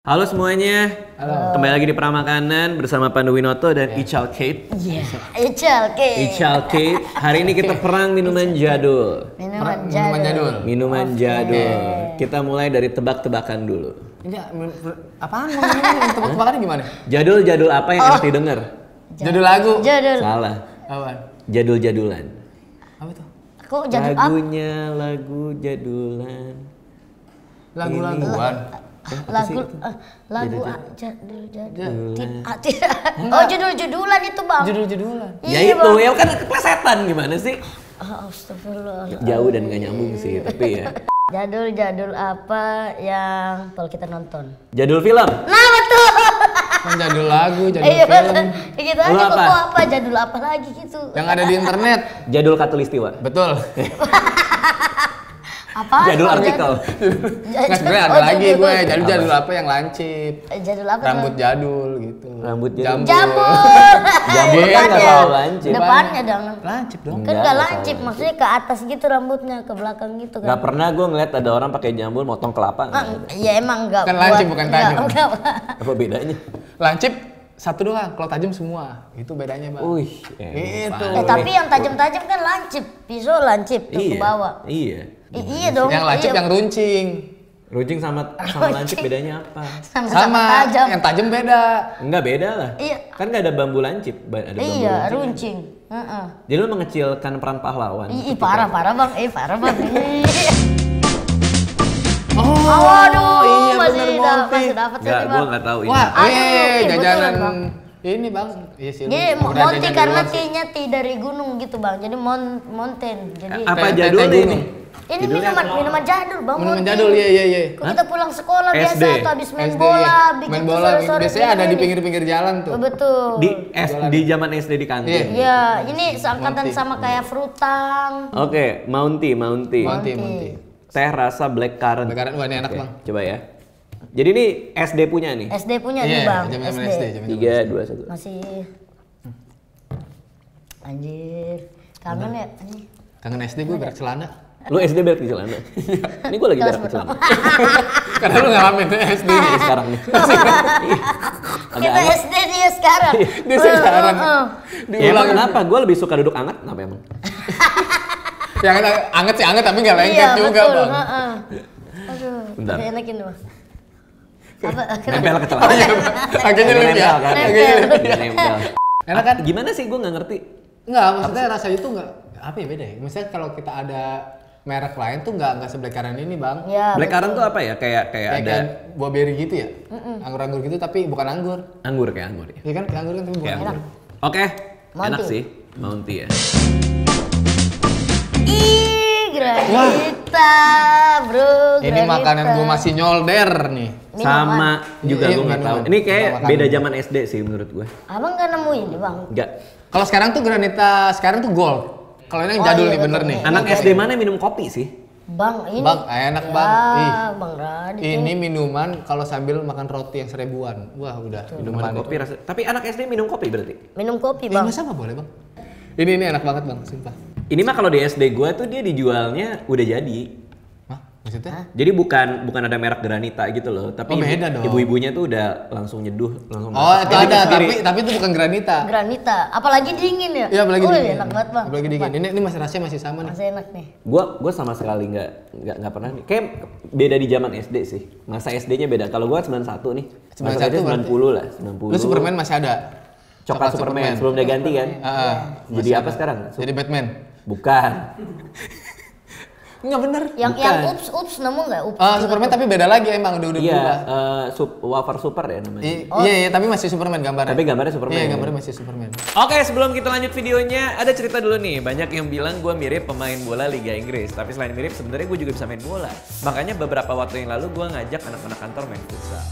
Halo semuanya. Halo. Kembali lagi di Pramakanan bersama Pandu Winoto dan yeah. Ical Kate. yeah. Ical Kate. Ical Kate. Hari ini kita perang minuman jadul. Minuman jadul. Minuman jadul. Minuman okay. Kita mulai dari tebak-tebakan dulu. Iya, ini apaan? Tebak-tebakan gimana? Jadul-jadul apa yang oh. enak didengar? Jadul. lagu. Jadul. Salah. Apaan? Jadul-jadulan. Apa tuh? Kok jadul Lagunya lagu jadulan. Lagu-laguan lagu eh, lagu jadul jadul oh judul judulan itu bang judul judulan iya, ya itu ya kan kesetan gimana sih ah, Astagfirullah. Jauh dan gak nyambung sih, tapi ya. Jadul-jadul apa yang perlu kita nonton? Jadul film. Nah, betul. Kan jadul lagu, jadul iya, film. Iya gitu aja apa? apa jadul apa lagi gitu. Yang ada di internet. Jadul katulistiwa. Betul apa jadul artikel nggak sebenarnya oh, ada lagi gue jadul jadul apa yang lancip eh, jadul apa rambut jadul gitu rambut jadul jambul jambul kan nggak lancip depannya dong lancip dong kan nggak lancip maksudnya ke atas gitu rambutnya ke belakang gitu kan nggak pernah gue ngeliat ada orang pakai jambul motong kelapa ya emang nggak kan lancip bukan tajam apa bedanya lancip satu doang, kalau tajam semua. Itu bedanya, Bang. Wih, itu. Eh, tapi yang tajam-tajam kan lancip, pisau lancip tuh iya, ke bawah. Iya. I iya, iya dong. Yang lancip, iya. yang runcing. Runcing sama sama runcing. lancip bedanya apa? Sama, sama, sama tajam. Yang tajam beda. Enggak beda lah. Iya. Kan nggak ada bambu lancip, ada bambu Iya, runcing. runcing. Kan? Jadi lu mengecilkan peran pahlawan. Ih, parah, parah bang. Eh, parah bang. oh, aduh, oh, iya, masih, bener, masih dapat sih bang. nggak tahu ini. Wah, eh, jajanan ini bang, iya sih. Jadi iya, Monty karena kayaknya tidak dari gunung gitu bang, jadi mon mountain. Jadi apa jadul ini? Ini Judulnya minuman apa? minuman jadul bang. Minuman jadul iya iya iya. Kalau kita pulang sekolah SD. biasa atau habis main SD, bola, iya. bikin main bola. Sore -sore biasanya ada di pinggir-pinggir jalan tuh. Oh, betul. Di S, di zaman SD di kantin. Iya, yeah. yeah. ini seangkatan sama kayak frutang. Oke, okay. Mounty, Mounty. Mounty, Mounty. Teh rasa black currant. Black currant wah ini enak okay. bang. Coba ya. Jadi ini SD punya nih. SD punya yeah, nih bang. Jam -jam SD. SD 3 2 1. Masih. Anjir, kangen ya. Kangen SD gue berak celana. Lu SD berarti di celana. Ini gua lagi berak di celana. Karena lu ngalamin SD nih iya, iya, sekarang nih. Iya. Agak Kita SD dia ya sekarang. Di uh, uh, sekarang. Uh. Ya emang kenapa? Gua lebih suka duduk anget. Kenapa emang? Yang anget sih anget tapi enggak lengket juga bang. Aduh. Bentar. Enakin dulu. Apa? Nempel ke celana. Akhirnya lebih. Akhirnya lebih. Enak kan? Gimana sih gua enggak ngerti? Enggak, maksudnya rasa itu enggak apa ya beda ya? Misalnya kalau kita ada merek lain tuh nggak nggak seblek karen ini bang. Ya, Black Karen tuh apa ya? Kayak kayak, kayak ada buah berry gitu ya? Anggur-anggur gitu tapi bukan anggur. Anggur kayak anggur ya. Iya kan kayak anggur kan tapi bukan anggur. Oke. Okay. Enak sih. Mounty ya. Ih, bro. Granita. Ini makanan gue masih nyolder nih. Sama juga iya, gue nggak tahu. Ini kayak beda zaman SD sih menurut gue. Abang nggak nemuin bang? Nggak. Kalau sekarang tuh granita sekarang tuh gold. Kalau ini yang oh, jadul oh, nih bener nih. Anak iya, SD iya. mana minum kopi sih? Bang, ini. Bang, ah, enak ya, bang. Ih, bang Radit. Ini minuman kalau sambil makan roti yang seribuan. Wah, udah. Betul. Minuman kopi rasa. Tapi anak SD minum kopi berarti? Minum kopi, Bang. Eh, masa boleh, Bang? Ini ini enak banget, Bang. Sumpah. Ini mah kalau di SD gua tuh dia dijualnya udah jadi. Maksudnya? Hah? Jadi bukan bukan ada merek granita gitu loh, tapi oh, ibu-ibunya tuh udah langsung nyeduh, langsung Oh, itu ada, tapi tapi itu bukan granita. Granita. Apalagi dingin ya? Iya, apalagi oh, dingin. enak banget, Bang. Apalagi dingin. Ini ini masih rasanya masih sama nih. Masih enak nih. Gua gua sama sekali nggak nggak nggak pernah nih. Kayak beda di zaman SD sih. Masa SD-nya beda. Kalau gua 91 nih. 91 sembilan 90 lah, 90. Lu Superman masih ada. Coklat, Coklat Superman. Superman. sebelum dia ganti kan? Uh, Jadi apa ada. sekarang? Jadi Batman. Bukan. Enggak bener. Yang Bukan. yang ups ups nemu nggak ups? Uh, Superman tapi beda lagi emang udah udah yeah, berubah. Uh, sup, wafer super ya namanya. yeah, oh. Iya, iya tapi masih Superman gambarnya. Tapi gambarnya Superman. Iya gambarnya masih Superman. Oke okay, sebelum kita lanjut videonya ada cerita dulu nih. Banyak yang bilang gue mirip pemain bola Liga Inggris. Tapi selain mirip sebenarnya gue juga bisa main bola. Makanya beberapa waktu yang lalu gue ngajak anak-anak kantor main futsal.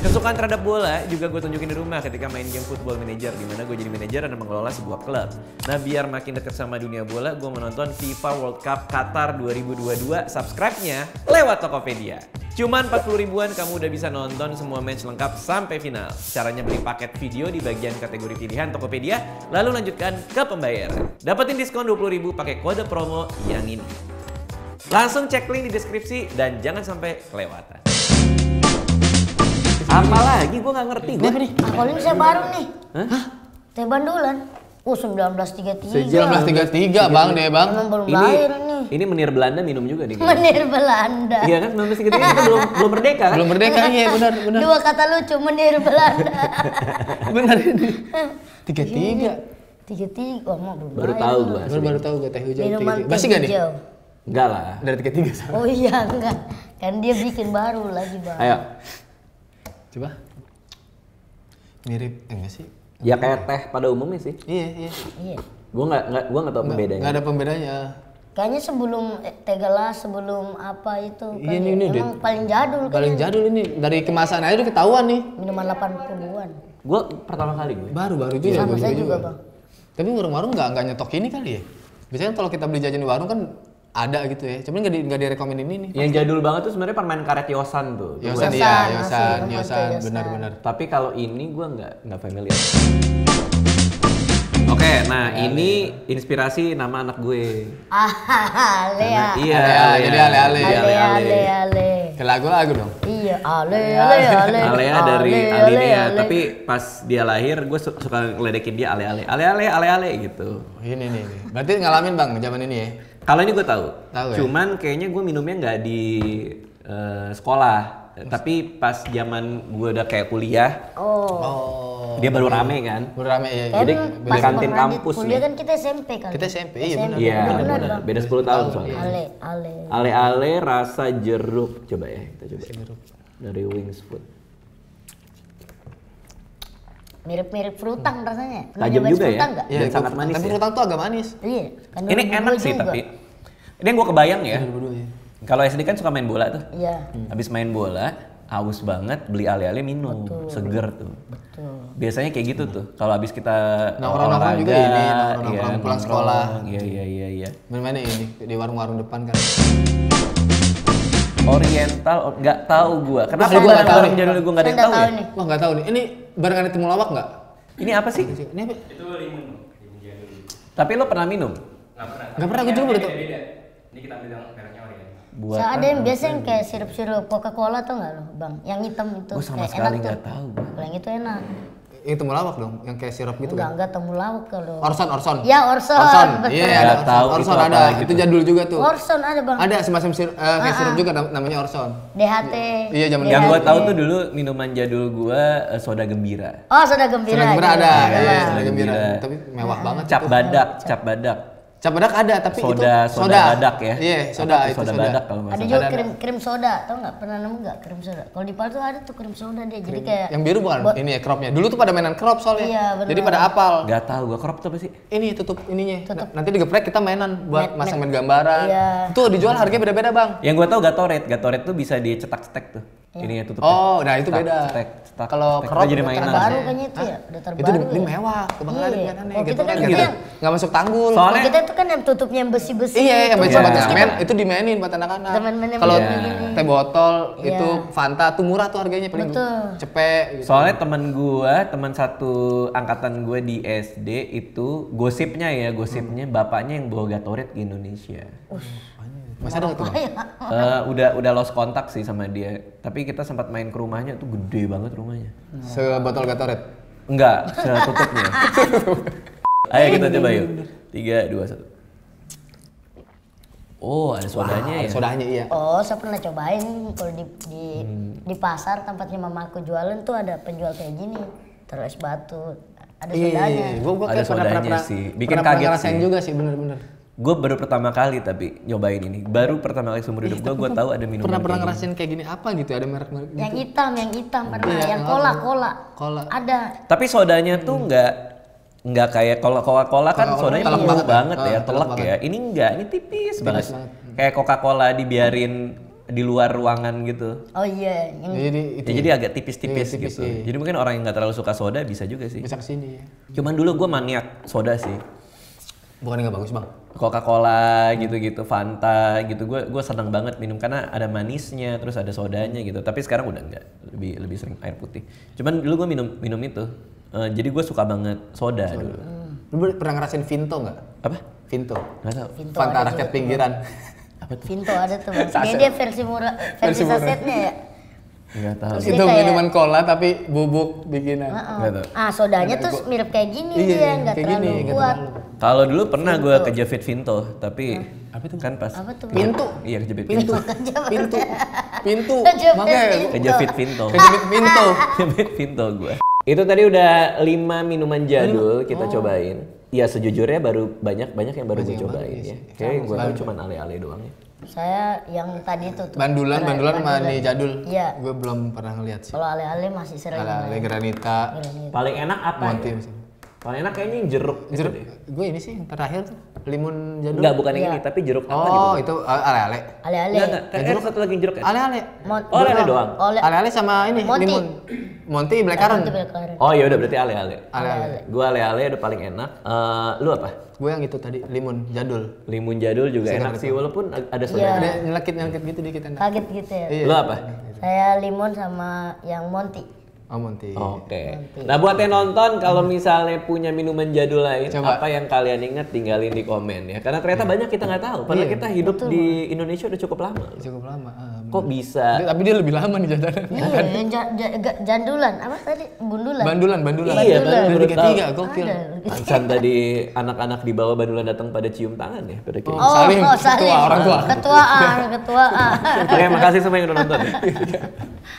Kesukaan terhadap bola juga gue tunjukin di rumah ketika main game Football Manager di mana gue jadi manajer dan mengelola sebuah klub. Nah biar makin dekat sama dunia bola, gue menonton FIFA World Cup Qatar 2022 subscribe-nya lewat Tokopedia. Cuman 40 ribuan kamu udah bisa nonton semua match lengkap sampai final. Caranya beli paket video di bagian kategori pilihan Tokopedia, lalu lanjutkan ke pembayaran. Dapetin diskon 20 ribu pakai kode promo yang ini. Langsung cek link di deskripsi dan jangan sampai kelewatan. Apa lagi? Gue gak ngerti. Gue nih. ini saya baru nih. Hah? Teh bandulan. Oh, 1933. 1933, Bang, deh, Bang. Emang belum ini, lahir nih. Ini menir Belanda minum juga nih. Menir Belanda. Iya kan, 1933 kita belum belum merdeka kan? Belum merdeka, iya benar, benar. Dua kata lucu, menir Belanda. benar ini. tiga. Tiga iya, tiga oh, mau belum Baru tahu gua. Baru, baru tahu gua teh hijau. Minuman Masih enggak nih? Enggak lah. Dari tiga sama. Oh iya, enggak. Kan dia bikin baru lagi, Bang. Ayo coba mirip eh, enggak sih ya kayak teh pada umumnya sih iya iya iya gua enggak nggak gua nggak tahu pembedanya nggak ada pembedanya kayaknya sebelum eh, tegala sebelum apa itu iya, ini, ini, emang paling jadul paling jadul ini dari kemasan aja udah ketahuan nih minuman 80-an gua pertama kali gue baru baru juga sama saya juga, bang tapi warung-warung nggak nggak nyetok ini kali ya biasanya kan kalau kita beli jajan di warung kan ada gitu ya. Cuman nggak di, gak direkomen ini nih. Yang pasti. jadul banget tuh sebenarnya permain karet Yosan tuh. Yosan, iya, Yosan Yosan, Yosan, benar-benar. Tapi kalau ini gue nggak nggak familiar. Oke, okay, nah ale, ini inspirasi nama anak gue. Iya, iya. ale. Iya, ale, jadi ale ale. Ale ale ale. Ke lagu-lagu dong. Iya, ale ale ale. Ale dari Alinea, ya, tapi pas dia lahir gue suka ngeledekin dia ale ale. Ale ale ale ale gitu. Ini nih, berarti ngalamin Bang zaman ini ya. Kalau ini gue tahu. Tahu. Ya? Cuman kayaknya gue minumnya nggak di uh, sekolah, tapi pas zaman gue udah kayak kuliah. Oh. oh. Dia baru rame kan? Baru rame ya. Jadi di kantin kampus. Kuliah kan kita SMP kan. Kita ya? SMP, iya, iya benar. Iya, Beda 10 tahun soalnya. Ale, ale. Ale-ale rasa jeruk. Coba ya, kita coba. Jeruk. Dari Wings Food mirip-mirip frutang hmm. rasanya. Tajam juga ya. Gak? Dan ya, sangat manis. Tapi ya. tuh agak manis. Iya. Kan ini enak sih tapi. Ini yang gue kebayang ya. Iya, iya. Kalau SD kan suka main bola tuh. Iya. Hmm. Habis main bola, haus banget beli alih-alih minum, Betul. seger tuh. Betul. Biasanya kayak gitu tuh. Kalau habis kita nongkrong-nongkrong juga ini, nongkrong-nongkrong ya, pulang sekolah. Iya iya iya iya. Main-main ini di warung-warung depan kan. Oriental, nggak tahu gua. Kenapa gua nggak tahu? Orang jadul gua nggak tahu ya? Nih. Wah nggak tahu nih. Ini barengan temulawak nggak? Ini apa sih? Ini apa? Itu limun. Tapi lo pernah minum? Gak pernah. Gak pernah, gue juga baru Ini kita ambil yang mereknya oriental. Buat so, ada yang biasa yang kayak sirup-sirup Coca-Cola tuh nggak lo, bang? Yang hitam itu. Gue sama kayak sekali nggak tahu. Kalau Yang itu enak. Yang temulawak dong, yang kayak sirup gitu. Enggak, kan? enggak temulawak kalau. Orson, Orson. Ya, Orson. Orson. Iya, yeah, ada tahu Orson itu ada. Gitu. Itu jadul juga tuh. Orson ada, Bang. Ada semacam sirup, uh, kayak ah, sirup ah. juga namanya Orson. DHT. Iya, zaman Yang gua tahu tuh dulu minuman jadul gua eh, soda gembira. Oh, soda gembira. Soda gembira iya, ada. Iya, iya, iya. soda gembira. Tapi mewah ah. banget. Cap badak, cap badak. Cap badak ada tapi soda, itu soda, soda badak ya. Iya, yeah, soda itu soda, soda badak kalau Ada juga krim krim soda, tau nggak? Pernah nemu nggak krim soda? Kalau di Palu tuh ada tuh krim soda dia. Jadi kayak yang biru bukan ini ya cropnya. Dulu tuh pada mainan crop soalnya. Iya, benar. Jadi pada apal. Gak tau gua crop tuh apa sih? Ini tutup ininya. Tutup. Nah, nanti digeprek kita mainan buat masang main gambaran. Iya. Tuh dijual harganya beda-beda, Bang. Yang gua tahu Gatorade, Gatorade tuh bisa dicetak-cetak tuh. Iya. ini ya tutup oh nah itu beda kalau kerop jadi mainan baru kayaknya itu ya udah terbaru itu ini mewah kebanggaan iya. mainannya oh, gitu kan gitu enggak masuk tanggul soalnya oh, kita itu kan yang tutupnya yang besi besi iya yang besi batu semen itu dimainin buat anak-anak kalau iya. teh botol iya. itu fanta tuh murah tuh harganya paling cepet gitu. soalnya teman gua teman satu angkatan gua di SD itu gosipnya ya gosipnya bapaknya yang bawa Gatorade ke Indonesia masih ada tuh? Uh, udah udah lost kontak sih sama dia. Tapi kita sempat main ke rumahnya tuh gede banget rumahnya. Sebotol Gatorade? Enggak, setutupnya. Ayo kita coba yuk. Tiga, dua, satu. Oh, ada sodanya ya? sodanya iya. Oh, saya pernah cobain kalau di di, hmm. di pasar tempatnya mamaku jualan tuh ada penjual kayak gini. Terus batu, ada sodanya. Iya, iya. iya. Gua, gua ada sodanya pernah, sih. Bikin pernah, kaget pernah sih. juga sih, bener-bener gue baru pertama kali tapi nyobain ini baru pertama kali seumur hidup gue iya, gue tahu ada minuman pernah pernah ngerasin kayak gini apa gitu ya? ada merek-merek gitu? yang hitam yang hitam pernah iya, yang, yang cola cola cola ada tapi sodanya tuh hmm. nggak nggak kayak cola, cola, cola kan sodanya telak banget, banget ya telak ya ini enggak ini tipis, banget. kayak coca cola dibiarin di luar ruangan gitu. Oh iya. Jadi ya, jadi ya? agak tipis-tipis iya, gitu. Jadi mungkin orang yang nggak terlalu suka soda bisa juga sih. Bisa kesini. Cuman dulu gue maniak soda sih. Bukan nggak bagus bang? Coca-Cola gitu-gitu, Fanta gitu. Gue gue seneng banget minum karena ada manisnya, terus ada sodanya gitu. Tapi sekarang udah enggak, lebih lebih sering air putih. Cuman dulu gue minum minum itu. Uh, jadi gue suka banget soda, soda. dulu. Hmm. Lu pernah ngerasin Vinto nggak? Apa? Vinto. Nggak Vinto Fanta rakyat pinggiran. Apa tuh? Vinto ada tuh. Dia, dia versi murah, versi, versi sasetnya ya. Gak tahu. Terus itu kayak, minuman cola tapi bubuk bikinan. Uh -uh. Ah, sodanya tuh mirip kayak gini iya, dia, enggak iya, terlalu gini, kuat. Kalau dulu pernah gue ke kejepit Vinto, tapi apa itu? Kan pas apa tuh? pintu. Iya, kejepit pintu. Pintu. Pintu. Makanya kejepit Vinto. Kejepit Vinto. Kejepit Vinto gue. Itu tadi udah lima minuman jadul kita oh. cobain ya sejujurnya baru banyak banyak yang baru gue cobain iya ya. Kayak gue tahu kan cuma ale-ale doang ya. Saya yang tadi itu tuh. Bandulan, bandulan sama nih jadul. Iya. Gue belum pernah ngeliat sih. Kalau ale-ale masih sering. Ale-ale granita. Paling enak apa? Monti, ya? Paling enak kayaknya jeruk. Gitu jeruk. Gue ini sih yang terakhir tuh limun jadul. Enggak, bukan yang iya. ini, tapi jeruk apa oh, gitu. Oh, itu ale-ale. Ale-ale. Enggak, kan jeruk satu lagi jeruk ya. Ale-ale. Oh, ale-ale doang. Ale-ale sama ini limun. monti Blackcurrant. Oh, iya udah berarti ale-ale. Ale-ale. Gue ale-ale udah paling enak. Eh, lu apa? Gue yang itu tadi, limun jadul. Limun jadul juga enak sih, walaupun ada iya. sedikit Ada nyelekit-nyelekit gitu dikit enak. Kaget gitu ya. Iya. Lu apa? Saya limun sama yang monti Oke. Okay. Nah buat yang nonton kalau misalnya punya minuman jadul lain, Coba. apa yang kalian ingat tinggalin di komen ya. Karena ternyata yeah. banyak kita nggak tahu. Padahal yeah. kita hidup Betul. di Indonesia udah cukup lama. Cukup lama. Uh, Kok bisa? Dia, tapi dia lebih lama nih jajanan. Iya, kan? jandulan. Apa tadi? Bundulan. Bandulan, bandulan. Iya, bandulan. Ketiga, gokil. Pansan tadi anak-anak di bawah bandulan datang pada cium tangan ya. Pada oh, gitu. saling. Oh, saling. Ketua orang tua. Ketua A, ketua A. Oke, makasih semua yang udah nonton.